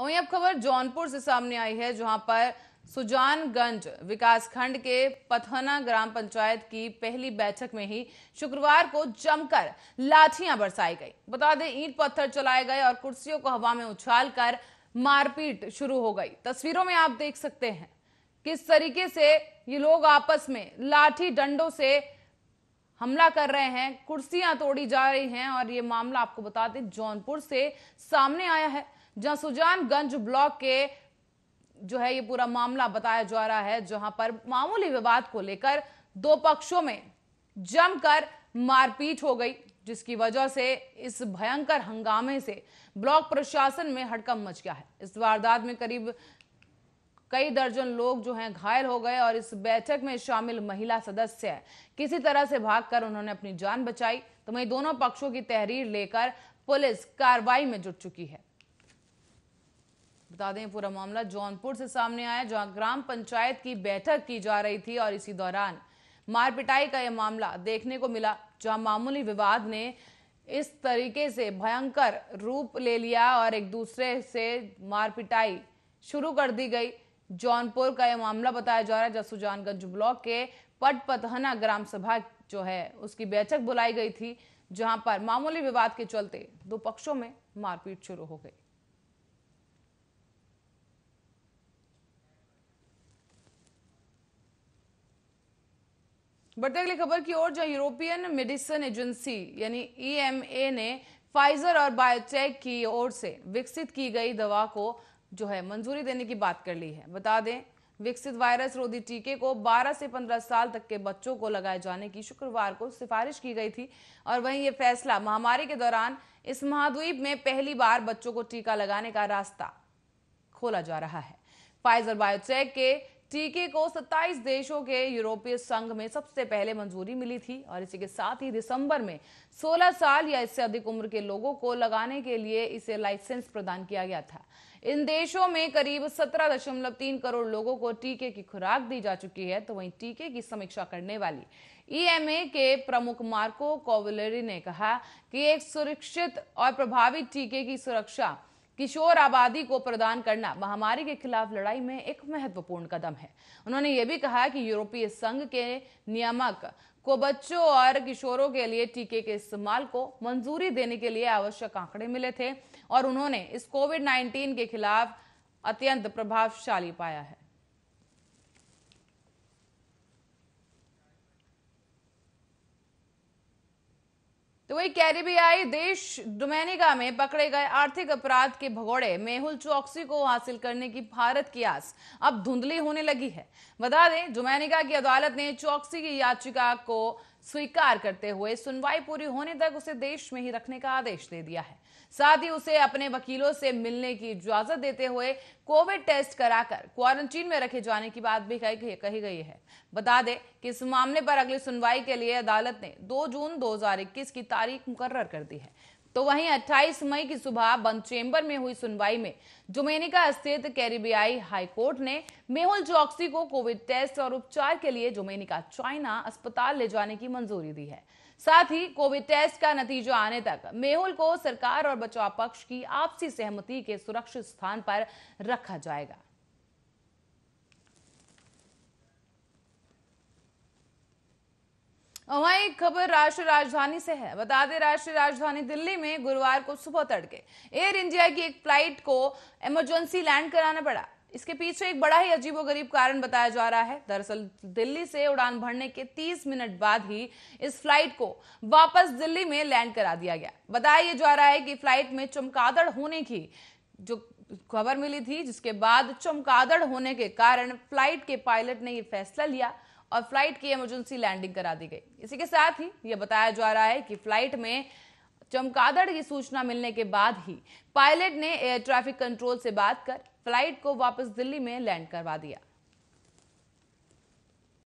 वहीं अब खबर जौनपुर से सामने आई है जहां पर सुजानगंज विकासखंड के पथना ग्राम पंचायत की पहली बैठक में ही शुक्रवार को जमकर लाठियां बरसाई गई बता दें ईंट पत्थर चलाए गए और कुर्सियों को हवा में उछालकर मारपीट शुरू हो गई तस्वीरों में आप देख सकते हैं किस तरीके से ये लोग आपस में लाठी डंडों से हमला कर रहे हैं कुर्सियां तोड़ी जा रही हैं और ये मामला आपको बता दें जौनपुर से सामने आया है जहां सुजानगंज ब्लॉक के जो है ये पूरा मामला बताया जा रहा है जहां पर मामूली विवाद को लेकर दो पक्षों में जमकर मारपीट हो गई जिसकी वजह से इस भयंकर हंगामे से ब्लॉक प्रशासन में हड़कम मच गया है इस वारदात में करीब कई दर्जन लोग जो हैं घायल हो गए और इस बैठक में शामिल महिला सदस्य किसी तरह से भागकर उन्होंने अपनी जान बचाई तो वही दोनों पक्षों की तहरीर लेकर पुलिस कार्रवाई में जुट चुकी है बता दें पूरा मामला जौनपुर से सामने आया जहां ग्राम पंचायत की बैठक की जा रही थी और इसी दौरान मारपिटाई का यह मामला देखने को मिला जहां मामूली विवाद ने इस तरीके से भयंकर रूप ले लिया और एक दूसरे से मारपिटाई शुरू कर दी गई जौनपुर का यह मामला बताया जा रहा है जसुजानगंज सुजानगंज ब्लॉक के पटपथना ग्राम सभा जो है उसकी बैठक बुलाई गई थी जहां पर मामूली विवाद के चलते दो पक्षों में मारपीट शुरू हो गई बढ़ते अगली खबर की ओर जो यूरोपियन मेडिसिन एजेंसी यानी ईएमए e ने फाइजर और बायोटेक की ओर से विकसित की गई दवा को जो है मंजूरी देने की बात कर ली है बता दें विकसित वायरस रोधी टीके को 12 से 15 साल तक के बच्चों को लगाए जाने की शुक्रवार को सिफारिश की गई थी और वहीं ये फैसला महामारी के दौरान इस महाद्वीप में पहली बार बच्चों को टीका लगाने का रास्ता खोला जा रहा है फाइजर बायोटेक के टीके को 27 देशों के यूरोपीय संघ में सबसे पहले मंजूरी मिली थी और इसी के साथ ही दिसंबर में 16 साल या इससे अधिक उम्र के लोगों को लगाने के लिए इसे लाइसेंस प्रदान किया गया था इन देशों में करीब 17.3 करोड़ लोगों को टीके की खुराक दी जा चुकी है तो वहीं टीके की समीक्षा करने वाली ईएमए e के प्रमुख मार्को कोवलेरी ने कहा कि एक सुरक्षित और प्रभावी टीके की सुरक्षा किशोर आबादी को प्रदान करना महामारी के खिलाफ लड़ाई में एक महत्वपूर्ण कदम है उन्होंने ये भी कहा कि यूरोपीय संघ के नियामक को बच्चों और किशोरों के लिए टीके के इस्तेमाल को मंजूरी देने के लिए आवश्यक आंकड़े मिले थे और उन्होंने इस कोविड 19 के खिलाफ अत्यंत प्रभावशाली पाया है तो वही कैरिबियाई देश डोमेनिका में पकड़े गए आर्थिक अपराध के भगोड़े मेहुल चौकसी को हासिल करने की भारत की आस अब धुंधली होने लगी है बता दें डोमेनिका की अदालत ने चौकसी की याचिका को स्वीकार करते हुए सुनवाई पूरी होने तक उसे देश में ही रखने का आदेश दे दिया है साथ ही उसे अपने वकीलों से मिलने की इजाजत देते हुए कोविड टेस्ट कराकर क्वारंटीन में रखे जाने की बात भी कही कही गई है बता दें कि इस मामले पर अगली सुनवाई के लिए अदालत ने 2 जून 2021 की तारीख मुकर्र कर दी है तो वहीं 28 मई की सुबह बंद चेंबर में हुई सुनवाई में जुमेनिका स्थित कैरिबियाई हाईकोर्ट ने मेहुल चौकसी को कोविड टेस्ट और उपचार के लिए जुमेनिका चाइना अस्पताल ले जाने की मंजूरी दी है साथ ही कोविड टेस्ट का नतीजा आने तक मेहुल को सरकार और बचाव पक्ष की आपसी सहमति के सुरक्षित स्थान पर रखा जाएगा वहीं एक खबर राष्ट्रीय राजधानी से है बता दें राष्ट्रीय राजधानी दिल्ली में गुरुवार को सुबह तड़के एयर इंडिया की एक फ्लाइट को इमरजेंसी लैंड कराना पड़ा इसके पीछे एक बड़ा ही अजीबोगरीब कारण बताया जा रहा है दरअसल दिल्ली से उड़ान भरने के 30 मिनट बाद ही इस फ्लाइट को वापस दिल्ली में लैंड करा दिया गया बताया जा रहा है कि फ्लाइट में चमकादड़ होने की जो खबर मिली थी जिसके बाद चमकादड़ होने के कारण फ्लाइट के पायलट ने यह फैसला लिया और फ्लाइट की इमरजेंसी लैंडिंग करा दी गई इसी के साथ ही यह बताया जा रहा है कि फ्लाइट में चमकादड़ की सूचना मिलने के बाद ही पायलट ने एयर ट्रैफिक कंट्रोल से बात कर फ्लाइट को वापस दिल्ली में लैंड करवा दिया